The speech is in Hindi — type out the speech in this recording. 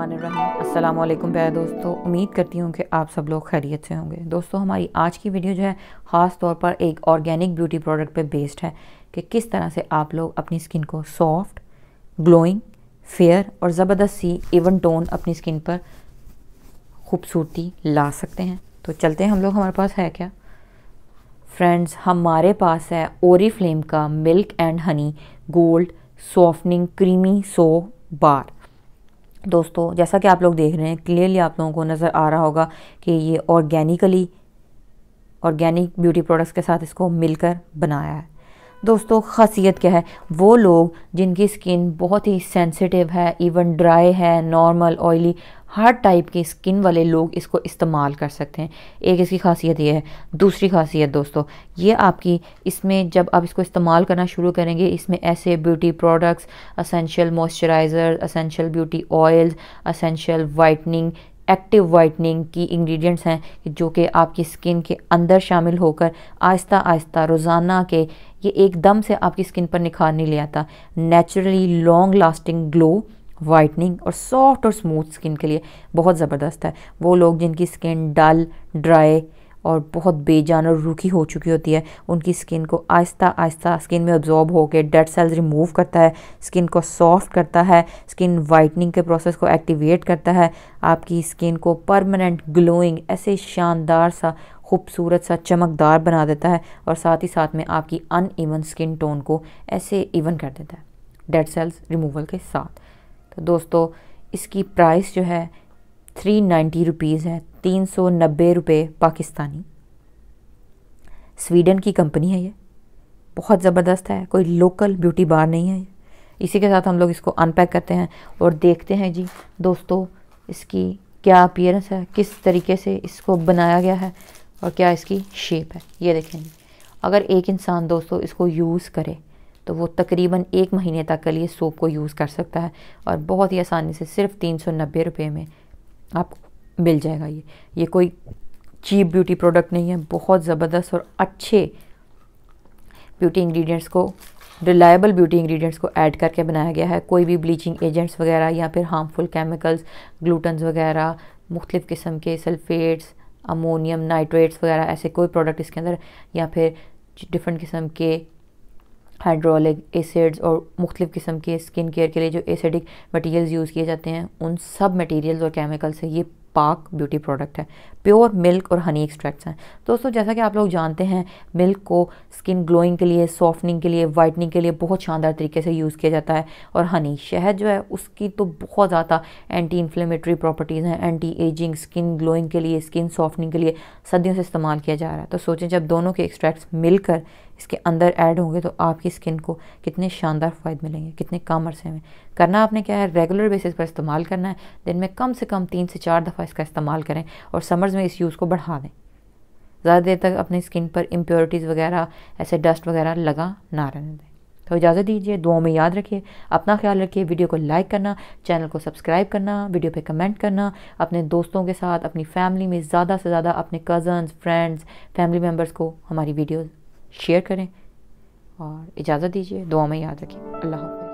अस्सलाम वालेकुम प्यारे दोस्तों उम्मीद करती हूँ कि आप सब लोग खैरियत से होंगे दोस्तों हमारी आज की वीडियो जो है ख़ास तौर पर एक ऑर्गेनिक ब्यूटी प्रोडक्ट पे बेस्ड है कि किस तरह से आप लोग अपनी स्किन को सॉफ्ट ग्लोइंग फेयर और ज़बरदस्त सी इवन टोन अपनी स्किन पर खूबसूरती ला सकते हैं तो चलते हैं हम लोग हमारे पास है क्या फ्रेंड्स हमारे पास है ओरी फ्लेम का milk and honey gold softening creamy soap bar दोस्तों जैसा कि आप लोग देख रहे हैं क्लियरली आप लोगों को नज़र आ रहा होगा कि ये ऑर्गेनिकली ऑर्गेनिक ब्यूटी प्रोडक्ट्स के साथ इसको मिलकर बनाया है दोस्तों खासियत क्या है वो लोग जिनकी स्किन बहुत ही सेंसिटिव है इवन ड्राई है नॉर्मल ऑयली हर टाइप के स्किन वाले लोग इसको इस्तेमाल कर सकते हैं एक इसकी खासियत ये है दूसरी खासियत दोस्तों ये आपकी इसमें जब आप इसको इस्तेमाल करना शुरू करेंगे इसमें ऐसे beauty products essential moisturiser essential beauty oils essential whitening active whitening की इंग्रेडिएंट्स हैं जो कि आपकी स्किन के अंदर शामिल होकर आहिस्ता आहिस्ता रोज़ाना के ये एकदम से आपकी स्किन पर निखार नहीं ले आता naturally long lasting glow whitening और सॉफ्ट और स्मूथ स्किन के लिए बहुत ज़बरदस्त है वो लोग जिनकी स्किन डल ड्राई और बहुत बेजान और रूखी हो चुकी होती है उनकी स्किन को आहिस्ता आहिस्ता स्किन में ऑब्जॉर्ब होकर डेड सेल्स रिमूव करता है स्किन को सॉफ्ट करता है स्किन वाइटनिंग के प्रोसेस को एक्टिवेट करता है आपकी स्किन को परमानेंट ग्लोइंग ऐसे शानदार सा खूबसूरत सा चमकदार बना देता है और साथ ही साथ में आपकी अन ईवन स्किन टोन को ऐसे इवन कर देता है डेड सेल्स रिमूवल के साथ तो दोस्तों इसकी प्राइस जो है थ्री नाइन्टी रुपीज़ है तीन सौ नब्बे रुपये पाकिस्तानी स्वीडन की कंपनी है ये बहुत ज़बरदस्त है कोई लोकल ब्यूटी बार नहीं है इसी के साथ हम लोग इसको अनपैक करते हैं और देखते हैं जी दोस्तों इसकी क्या अपियरेंस है किस तरीके से इसको बनाया गया है और क्या इसकी शेप है ये देखेंगे अगर एक इंसान दोस्तों इसको यूज़ करे तो वो तकरीबन एक महीने तक के लिए सोप को यूज़ कर सकता है और बहुत ही आसानी से सिर्फ तीन सौ नब्बे रुपये में आपको मिल जाएगा ये ये कोई चीप ब्यूटी प्रोडक्ट नहीं है बहुत ज़बरदस्त और अच्छे ब्यूटी इंग्रेडिएंट्स को रिलायबल ब्यूटी इंग्रेडिएंट्स को ऐड करके बनाया गया है कोई भी ब्लीचिंग एजेंट्स वगैरह या फिर हार्मफुल केमिकल्स ग्लूटन्स वगैरह मुख्तलिफ़ किस्म के सल्फेट्स अमोनियम नाइट्रेट्स वगैरह ऐसे कोई प्रोडक्ट इसके अंदर या फिर डिफरेंट किस्म के हाइड्रोलिक एसिड्स और मुख्तलिफ़ किस्म के स्किन केयर के लिए जो एसिडिक मटेरियल्स यूज़ किए जाते हैं उन सब मटेरियल्स और केमिकल से ये पाक ब्यूटी प्रोडक्ट है प्योर मिल्क और हनी एक्सट्रैक्ट्स हैं दोस्तों जैसा कि आप लोग जानते हैं मिल्क को स्किन ग्लोइंग के लिए सॉफ्टनिंग के लिए वाइटनिंग के लिए बहुत शानदार तरीके से यूज़ किया जाता है और हनी शहद जो है उसकी तो बहुत ज़्यादा एंटी इन्फ्लेमेटरी प्रॉपर्टीज़ हैं एंटी एजिंग स्किन ग्लोइंग के लिए स्किन सॉफ्टनिंग के लिए सदियों से इस्तेमाल किया जा रहा है तो सोचें जब दोनों के एक्सट्रैक्ट्स मिलकर इसके अंदर ऐड होंगे तो आपकी स्किन को कितने शानदार फ़ायदे मिलेंगे कितने कम अरसे में करना आपने क्या है रेगुलर बेसिस पर इस्तेमाल करना है दिन में कम से कम तीन से चार दफ़ा इसका इस्तेमाल करें और समर्स में इस यूज़ को बढ़ा दें ज़्यादा देर तक अपनी स्किन पर इम्प्योरिटीज़ वगैरह ऐसे डस्ट वगैरह लगा ना रहने दें तो इजाज़त दीजिए दुआओं में याद रखिए अपना ख्याल रखिए वीडियो को लाइक करना चैनल को सब्सक्राइब करना वीडियो पे कमेंट करना अपने दोस्तों के साथ अपनी फैमिली में ज़्यादा से ज़्यादा अपने कज़न्स फ्रेंड्स फैमिली मेम्बर्स को हमारी वीडियोज़ शेयर करें और इजाज़त दीजिए दुआ में याद रखें अल्लाह हाफ़